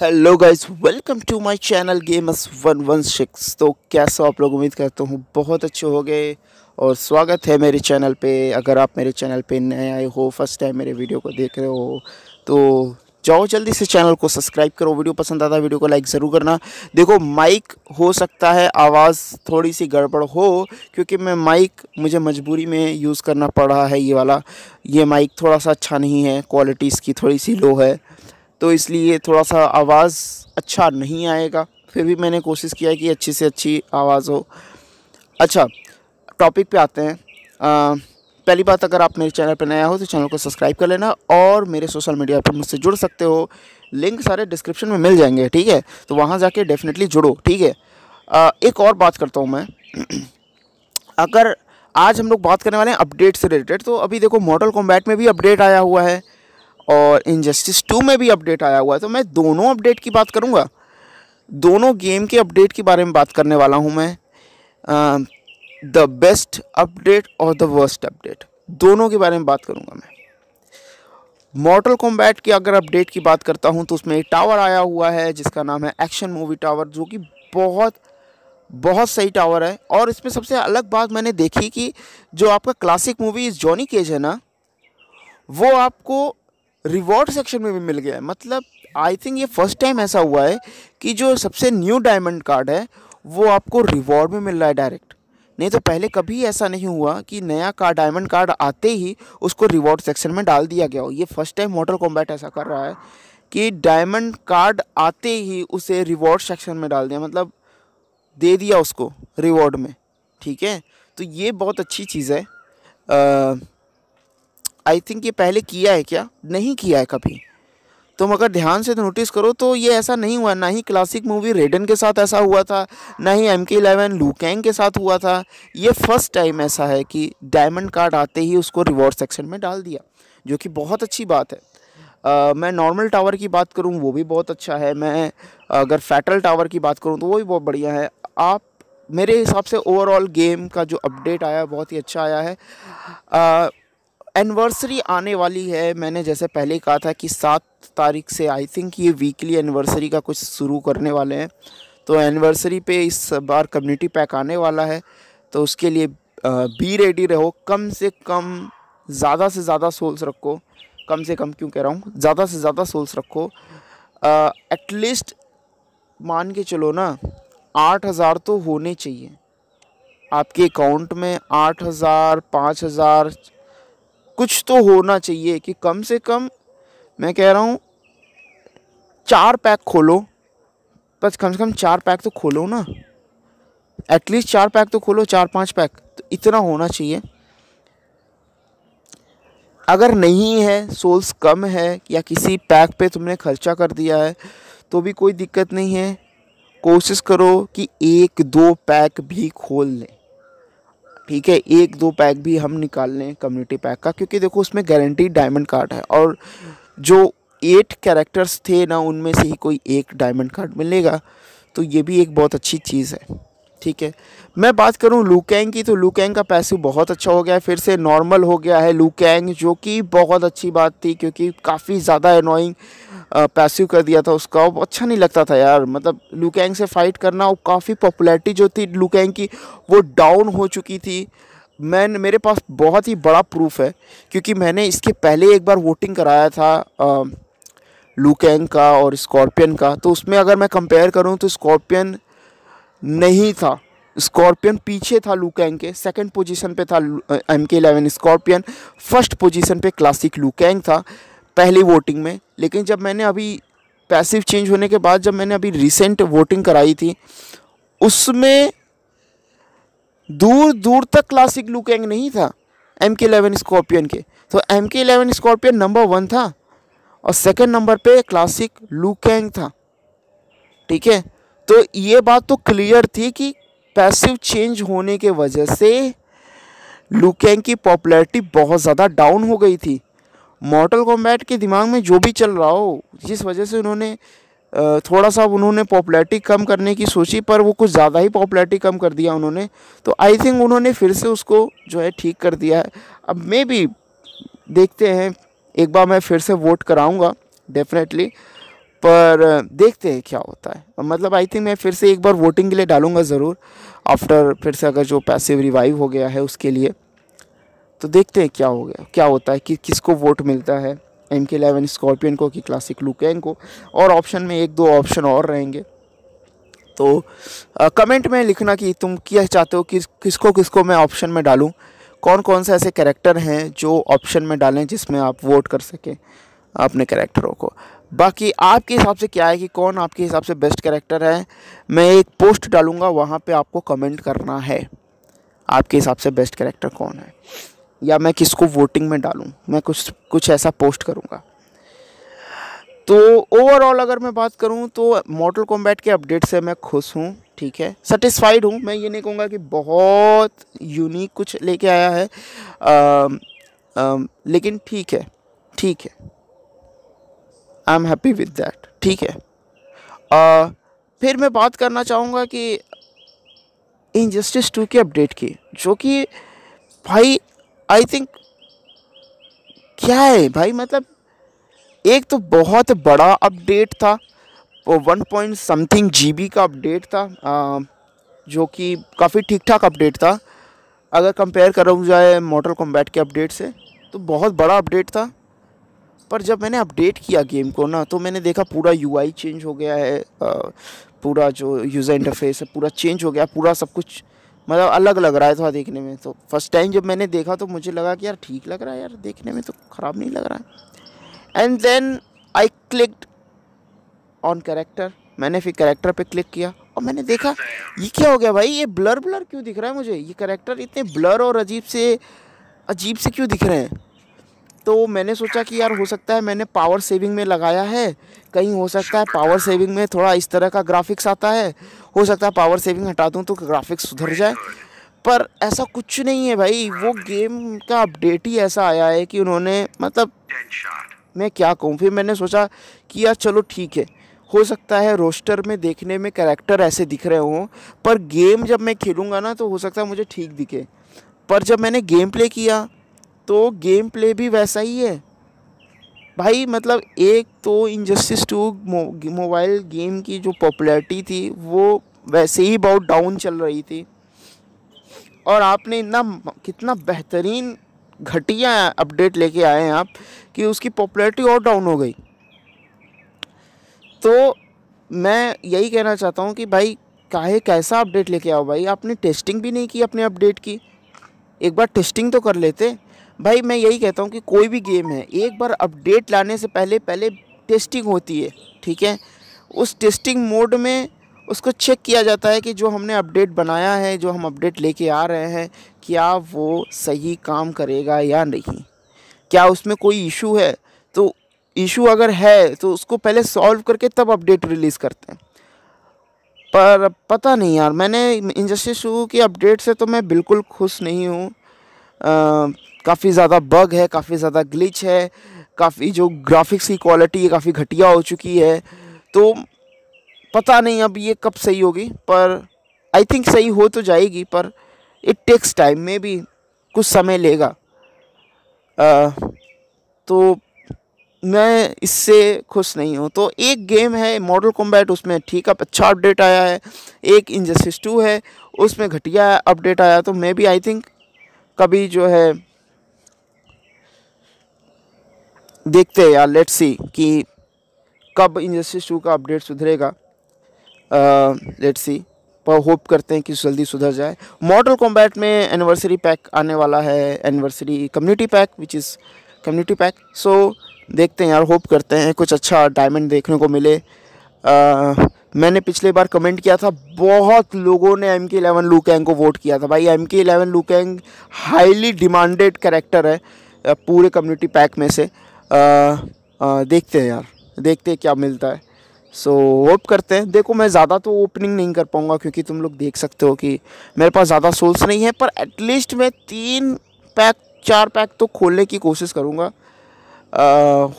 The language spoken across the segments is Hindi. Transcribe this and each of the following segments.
hello guys welcome to my channel games one one six तो कैसा आप लोग उम्मीद करता हूँ बहुत अच्छे हो गए और स्वागत है मेरे चैनल पे अगर आप मेरे चैनल पे नए आए हो फर्स्ट टाइम मेरे वीडियो को देख रहे हो तो जाओ जल्दी से चैनल को सब्सक्राइब करो वीडियो पसंद आता है वीडियो को लाइक ज़रूर करना देखो माइक हो सकता है आवाज़ थोड़ी सी गड़बड़ हो क्योंकि मैं माइक मुझे मजबूरी में यूज़ करना पड़ रहा है ये वाला ये माइक थोड़ा सा अच्छा नहीं है क्वालिटी इसकी थोड़ी सी लो है तो इसलिए थोड़ा सा आवाज़ अच्छा नहीं आएगा फिर भी मैंने कोशिश किया कि अच्छी से अच्छी आवाज़ हो अच्छा टॉपिक पे आते हैं आ, पहली बात अगर आप मेरे चैनल पर नया हो तो चैनल को सब्सक्राइब कर लेना और मेरे सोशल मीडिया पर मुझसे जुड़ सकते हो लिंक सारे डिस्क्रिप्शन में मिल जाएंगे ठीक है तो वहाँ जाके डेफिनेटली जुड़ो ठीक है आ, एक और बात करता हूँ मैं अगर आज हम लोग बात करने वाले हैं अपडेट से रिलेटेड तो अभी देखो मॉडल कॉम्बैट में भी अपडेट आया हुआ है और इनजस्टिस टू में भी अपडेट आया हुआ है तो मैं दोनों अपडेट की बात करूँगा दोनों गेम के अपडेट के बारे में बात करने वाला हूँ मैं द बेस्ट अपडेट और द वर्स्ट अपडेट दोनों के बारे में बात करूँगा मैं मॉडल कॉम्बैट की अगर अपडेट की बात करता हूँ तो उसमें एक टावर आया हुआ है जिसका नाम है एक्शन मूवी टावर जो कि बहुत बहुत सही टावर है और इसमें सबसे अलग बात मैंने देखी कि जो आपका क्लासिक मूवी जॉनी केज है ना वो आपको रिवॉर्ड सेक्शन में भी मिल गया है मतलब आई थिंक ये फर्स्ट टाइम ऐसा हुआ है कि जो सबसे न्यू डायमंड कार्ड है वो आपको रिवॉर्ड में मिल रहा है डायरेक्ट नहीं तो पहले कभी ऐसा नहीं हुआ कि नया का डायमंड कार्ड आते ही उसको रिवॉर्ड सेक्शन में डाल दिया गया हो ये फर्स्ट टाइम मोटर कॉम्बैट ऐसा कर रहा है कि डायमंड कार्ड आते ही उसे रिवॉर्ड सेक्शन में डाल दिया मतलब दे दिया उसको रिवॉर्ड में ठीक है तो ये बहुत अच्छी चीज़ है आ, आई थिंक ये पहले किया है क्या नहीं किया है कभी तुम अगर ध्यान से नोटिस तो करो तो ये ऐसा नहीं हुआ ना ही क्लासिक मूवी रेडन के साथ ऐसा हुआ था ना ही एम के इलेवन लूकैंग के साथ हुआ था ये फर्स्ट टाइम ऐसा है कि डायमंड कार्ड आते ही उसको रिवॉर्ड सेक्शन में डाल दिया जो कि बहुत अच्छी बात है Uh, मैं नॉर्मल टावर की बात करूं वो भी बहुत अच्छा है मैं अगर फैटल टावर की बात करूं तो वो भी बहुत बढ़िया है आप मेरे हिसाब से ओवरऑल गेम का जो अपडेट आया बहुत ही अच्छा आया है एनिवर्सरी आने वाली है मैंने जैसे पहले कहा था कि सात तारीख से आई थिंक ये वीकली एनिवर्सरी का कुछ शुरू करने वाले हैं तो एनिवर्सरी पे इस बार कम्युनिटी पैक आने वाला है तो उसके लिए बी रेडी रहो कम से कम ज़्यादा से ज़्यादा सोल्स रखो कम से कम क्यों कह रहा हूँ ज़्यादा से ज़्यादा सोल्स रखो एटलीस्ट मान के चलो ना आठ हज़ार तो होने चाहिए आपके अकाउंट में आठ हज़ार पाँच हज़ार कुछ तो होना चाहिए कि कम से कम मैं कह रहा हूँ चार पैक खोलो बस कम से कम चार पैक तो खोलो ना एटलीस्ट चार पैक तो खोलो चार पांच पैक तो इतना होना चाहिए अगर नहीं है सोल्स कम है या किसी पैक पे तुमने खर्चा कर दिया है तो भी कोई दिक्कत नहीं है कोशिश करो कि एक दो पैक भी खोल लें ठीक है एक दो पैक भी हम निकाल लें कम्युनिटी पैक का क्योंकि देखो उसमें गारंटी डायमंड कार्ड है और जो एट कैरेक्टर्स थे ना उनमें से ही कोई एक डायमंड कार्ड मिलेगा तो ये भी एक बहुत अच्छी चीज़ है ठीक है मैं बात करूं लूकैंग की तो लूकैंग का पैसिव बहुत अच्छा हो गया है फिर से नॉर्मल हो गया है लूकैंग जो कि बहुत अच्छी बात थी क्योंकि काफ़ी ज़्यादा अनोइंग पैसिव कर दिया था उसका वो अच्छा नहीं लगता था यार मतलब लुकैंग से फाइट करना वो काफ़ी पॉपुलैरिटी जो थी लुकैंग की वो डाउन हो चुकी थी मैं मेरे पास बहुत ही बड़ा प्रूफ है क्योंकि मैंने इसके पहले एक बार वोटिंग कराया था लुकैंग का और स्कॉर्पियन का तो उसमें अगर मैं कंपेयर करूँ तो स्कॉर्पियन नहीं था स्कॉर्पियन पीछे था लुकैंग के सेकंड पोजीशन पे था M K eleven scorpion first position पे क्लासिक लुकैंग था पहली वोटिंग में लेकिन जब मैंने अभी पैसिव चेंज होने के बाद जब मैंने अभी रिसेंट वोटिंग कराई थी उसमें दूर दूर तक क्लासिक लुकैंग नहीं था एम के एलेवन स्कॉर्पियन के तो M K eleven scorpion number one था और सेकंड नंबर पे क्लासिक लुकैंग था ठीक है तो ये बात तो क्लियर थी कि पैसिव चेंज होने के वजह से लुकैंग की पॉपुलैरिटी बहुत ज़्यादा डाउन हो गई थी मॉडल कॉम्बैट के दिमाग में जो भी चल रहा हो जिस वजह से उन्होंने थोड़ा सा उन्होंने पॉपुलैरिटी कम करने की सोची पर वो कुछ ज़्यादा ही पॉपुलैरिटी कम कर दिया उन्होंने तो आई थिंक उन्होंने फिर से उसको जो है ठीक कर दिया है अब मे भी देखते हैं एक बार मैं फिर से वोट कराऊंगा डेफिनेटली पर देखते हैं क्या होता है मतलब आई थिंक मैं फिर से एक बार वोटिंग के लिए डालूंगा ज़रूर आफ्टर फिर से अगर जो पैसिव रिवाइव हो गया है उसके लिए तो देखते हैं क्या हो गया क्या होता है कि किसको वोट मिलता है एम के एलेवन स्कॉर्पियन को कि क्लासिक लुकैंग को और ऑप्शन में एक दो ऑप्शन और रहेंगे तो आ, कमेंट में लिखना कि तुम क्या चाहते हो कि किसको किसको मैं ऑप्शन में डालूं कौन कौन से ऐसे कैरेक्टर हैं जो ऑप्शन में डालें जिसमें आप वोट कर सकें अपने कैरेक्टरों को बाकी आपके हिसाब से क्या है कि कौन आपके हिसाब से बेस्ट कैरेक्टर है मैं एक पोस्ट डालूँगा वहाँ पर आपको कमेंट करना है आपके हिसाब से बेस्ट कैरेक्टर कौन है या मैं किसको वोटिंग में डालूँ मैं कुछ कुछ ऐसा पोस्ट करूँगा तो ओवरऑल अगर मैं बात करूँ तो मॉडल कॉम्बैट के अपडेट से मैं खुश हूँ ठीक है सेटिस्फाइड हूँ मैं ये नहीं कहूँगा कि बहुत यूनिक कुछ लेके आया है आ, आ, लेकिन ठीक है ठीक है I am happy with that ठीक है आ, फिर मैं बात करना चाहूँगा कि इनजस्टिस टू के अपडेट की जो कि भाई आई थिंक क्या है भाई मतलब एक तो बहुत बड़ा अपडेट था वन पॉइंट समथिंग जी का अपडेट था आ, जो कि काफ़ी ठीक ठाक अपडेट था अगर कंपेयर करूँ जाए मॉडल कॉम्बैट के अपडेट से तो बहुत बड़ा अपडेट था पर जब मैंने अपडेट किया गेम को ना तो मैंने देखा पूरा यूआई चेंज हो गया है आ, पूरा जो यूज़र इंटरफेस है पूरा चेंज हो गया पूरा सब कुछ मतलब अलग लग रहा है थोड़ा देखने में तो फर्स्ट टाइम जब मैंने देखा तो मुझे लगा कि यार ठीक लग रहा है यार देखने में तो ख़राब नहीं लग रहा है and then I clicked on character मैंने फिर करेक्टर पे क्लिक किया और मैंने देखा ये क्या हो गया भाई ये ब्लर ब्लर क्यों दिख रहा है मुझे ये करेक्टर इतने ब्लर और अजीब से अजीब से क्यों दिख रहे हैं तो मैंने सोचा कि यार हो सकता है मैंने पावर सेविंग में लगाया है कहीं हो सकता है पावर सेविंग में थोड़ा इस तरह का ग्राफिक्स आता है हो सकता है पावर सेविंग हटा दूँ तो ग्राफिक्स सुधर जाए पर ऐसा कुछ नहीं है भाई वो गेम का अपडेट ही ऐसा आया है कि उन्होंने मतलब मैं क्या कहूँ फिर मैंने सोचा कि यार चलो ठीक है हो सकता है रोस्टर में देखने में कैरेक्टर ऐसे दिख रहे हों पर गेम जब मैं खेलूँगा ना तो हो सकता है मुझे ठीक दिखे पर जब मैंने गेम प्ले किया तो गेम प्ले भी वैसा ही है भाई मतलब एक तो इनजस्टिस टू मोबाइल गेम की जो पॉपुलैरिटी थी वो वैसे ही बहुत डाउन चल रही थी और आपने इतना कितना बेहतरीन घटिया अपडेट लेके आए हैं आप कि उसकी पॉपुलैरिटी और डाउन हो गई तो मैं यही कहना चाहता हूँ कि भाई काहे कैसा अपडेट लेके आओ भाई आपने टेस्टिंग भी नहीं की अपने अपडेट की एक बार टेस्टिंग तो कर लेते भाई मैं यही कहता हूँ कि कोई भी गेम है एक बार अपडेट लाने से पहले पहले टेस्टिंग होती है ठीक है उस टेस्टिंग मोड में उसको चेक किया जाता है कि जो हमने अपडेट बनाया है जो हम अपडेट लेके आ रहे हैं क्या वो सही काम करेगा या नहीं क्या उसमें कोई इशू है तो इशू अगर है तो उसको पहले सॉल्व करके तब अपडेट रिलीज़ करते हैं पर पता नहीं यार मैंने इंजस्टिस टू की अपडेट से तो मैं बिल्कुल खुश नहीं हूँ काफ़ी ज़्यादा बग है काफ़ी ज़्यादा ग्लिच है काफ़ी जो ग्राफिक्स की क्वालिटी है काफ़ी घटिया हो चुकी है तो पता नहीं अब ये कब सही होगी पर आई थिंक सही हो तो जाएगी पर इट टेक्स टाइम में भी कुछ समय लेगा आ, तो मैं इससे खुश नहीं हूँ तो एक गेम है मॉडल कॉम्बैट उसमें ठीक है अच्छा अपडेट आया है एक इंजस्टिस टू है उसमें घटिया अपडेट आया तो मैं भी आई थिंक कभी जो है देखते हैं यार लेट्स सी कि कब इंजस्टिस टू का अपडेट सुधरेगा लेट्स सी पर होप करते हैं कि जल्दी सुधर जाए मॉडल कॉम्बैट में एनिवर्सरी पैक आने वाला है anniversary community pack which is community pack so देखते हैं यार होप करते हैं कुछ अच्छा डायमंड देखने को मिले आ, मैंने पिछले बार कमेंट किया था बहुत लोगों ने एम के एलेवन लूकैंग को वोट किया था भाई M K eleven Liu Kang highly demanded character है पूरे कम्युनिटी पैक में से आ, देखते हैं यार देखते हैं क्या मिलता है सो so, होप करते हैं देखो मैं ज़्यादा तो ओपनिंग नहीं कर पाऊँगा क्योंकि तुम लोग देख सकते हो कि मेरे पास ज़्यादा सोल्स नहीं है पर एटलीस्ट मैं तीन पैक चार पैक तो खोलने की कोशिश करूँगा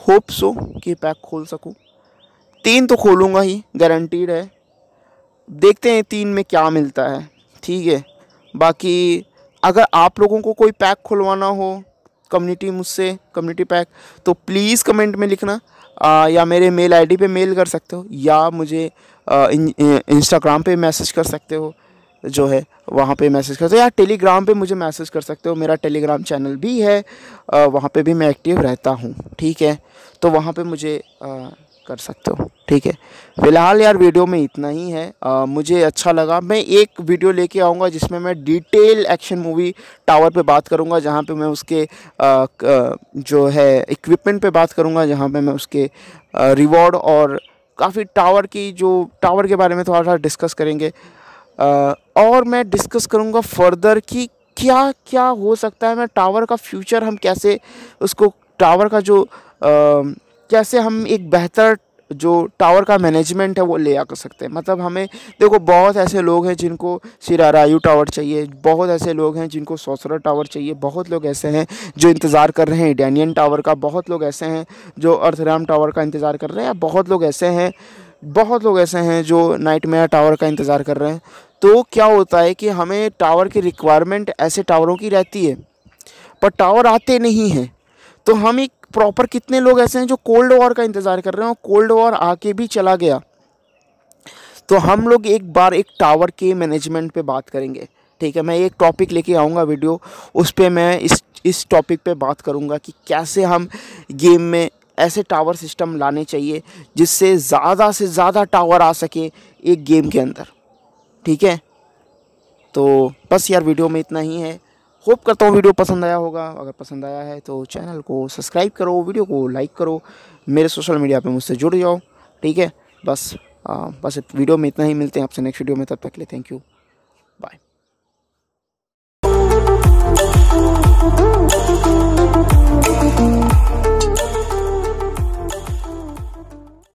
होप सो कि पैक खोल सकूँ तीन तो खोलूँगा ही गारंटीड है देखते हैं तीन में क्या मिलता है ठीक है बाकी अगर आप लोगों को कोई पैक खुलवाना हो कम्युनिटी मुझसे कम्युनिटी पैक तो प्लीज़ कमेंट में लिखना आ, या मेरे मेल आईडी पे मेल कर सकते हो या मुझे इंस्टाग्राम पे मैसेज कर सकते हो जो है वहाँ पे मैसेज कर सकते हो या टेलीग्राम पे मुझे मैसेज कर सकते हो मेरा टेलीग्राम चैनल भी है वहाँ पे भी मैं एक्टिव रहता हूँ ठीक है तो वहाँ पे मुझे आ, कर सकते हो ठीक है फिलहाल यार वीडियो में इतना ही है आ, मुझे अच्छा लगा मैं एक वीडियो लेके आऊँगा जिसमें मैं डिटेल एक्शन मूवी टावर पे बात करूँगा जहाँ पे मैं उसके आ, जो है इक्विपमेंट पे बात करूँगा जहाँ पे मैं उसके रिवॉर्ड और काफ़ी टावर की जो टावर के बारे में थोड़ा सा डिस्कस करेंगे आ, और मैं डिस्कस करूँगा फर्दर कि क्या क्या हो सकता है मैं टावर का फ्यूचर हम कैसे उसको टावर का जो कैसे हम एक बेहतर जो टावर का मैनेजमेंट है वो ले आ कर सकते हैं मतलब हमें देखो बहुत ऐसे लोग हैं जिनको सिरारायू टावर चाहिए बहुत ऐसे लोग हैं जिनको सोसरा टावर चाहिए बहुत लोग ऐसे हैं जो इंतज़ार कर रहे हैं इडानियन टावर का बहुत लोग ऐसे हैं जो अर्थराम टावर का इंतज़ार कर रहे हैं बहुत लोग ऐसे हैं बहुत लोग ऐसे हैं जो नाइट टावर का इंतज़ार कर रहे हैं तो क्या होता है कि हमें टावर की रिक्वायरमेंट ऐसे टावरों की रहती है पर टावर आते नहीं हैं तो हम एक प्रॉपर कितने लोग ऐसे हैं जो कोल्ड वॉर का इंतज़ार कर रहे हैं और कोल्ड वॉर आके भी चला गया तो हम लोग एक बार एक टावर के मैनेजमेंट पे बात करेंगे ठीक है मैं एक टॉपिक लेके आऊँगा वीडियो उस पर मैं इस इस टॉपिक पे बात करूँगा कि कैसे हम गेम में ऐसे टावर सिस्टम लाने चाहिए जिससे ज़्यादा से ज़्यादा टावर आ सके एक गेम के अंदर ठीक है तो बस यार वीडियो में इतना ही है होप करता हूँ वीडियो पसंद आया होगा अगर पसंद आया है तो चैनल को सब्सक्राइब करो वीडियो को लाइक करो मेरे सोशल मीडिया पे मुझसे जुड़ जाओ ठीक है बस आ, बस वीडियो में इतना ही मिलते हैं आपसे नेक्स्ट वीडियो में तब तक के लिए थैंक यू बाय